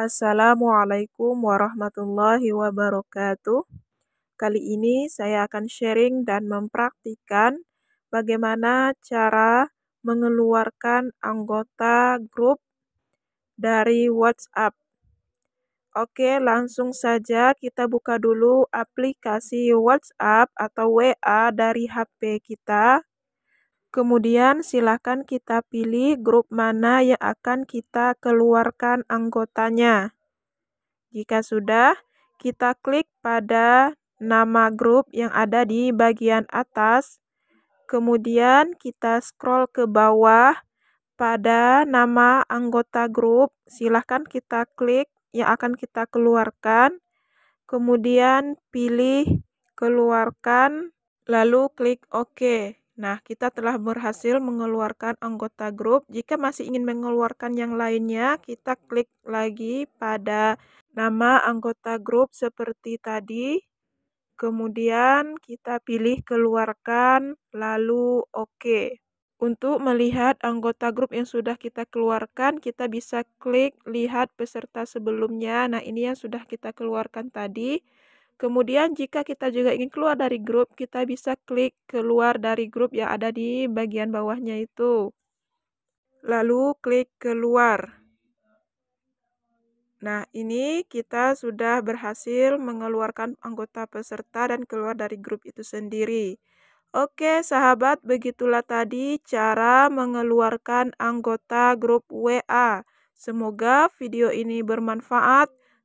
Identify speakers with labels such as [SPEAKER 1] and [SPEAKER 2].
[SPEAKER 1] Assalamualaikum warahmatullahi wabarakatuh. Kali ini saya akan sharing dan mempraktikkan bagaimana cara mengeluarkan anggota grup dari WhatsApp. Oke, langsung saja kita buka dulu aplikasi WhatsApp atau WA dari HP kita. Kemudian silakan kita pilih grup mana yang akan kita keluarkan anggotanya. Jika sudah, kita klik pada nama grup yang ada di bagian atas. Kemudian kita scroll ke bawah pada nama anggota grup. Silakan kita klik yang akan kita keluarkan. Kemudian pilih keluarkan, lalu klik OK. Nah, kita telah berhasil mengeluarkan anggota grup. Jika masih ingin mengeluarkan yang lainnya, kita klik lagi pada nama anggota grup seperti tadi. Kemudian kita pilih keluarkan, lalu oke. OK. Untuk melihat anggota grup yang sudah kita keluarkan, kita bisa klik lihat peserta sebelumnya. Nah, ini yang sudah kita keluarkan tadi. Kemudian jika kita juga ingin keluar dari grup, kita bisa klik keluar dari grup yang ada di bagian bawahnya itu. Lalu klik keluar. Nah, ini kita sudah berhasil mengeluarkan anggota peserta dan keluar dari grup itu sendiri. Oke, sahabat, begitulah tadi cara mengeluarkan anggota grup WA. Semoga video ini bermanfaat.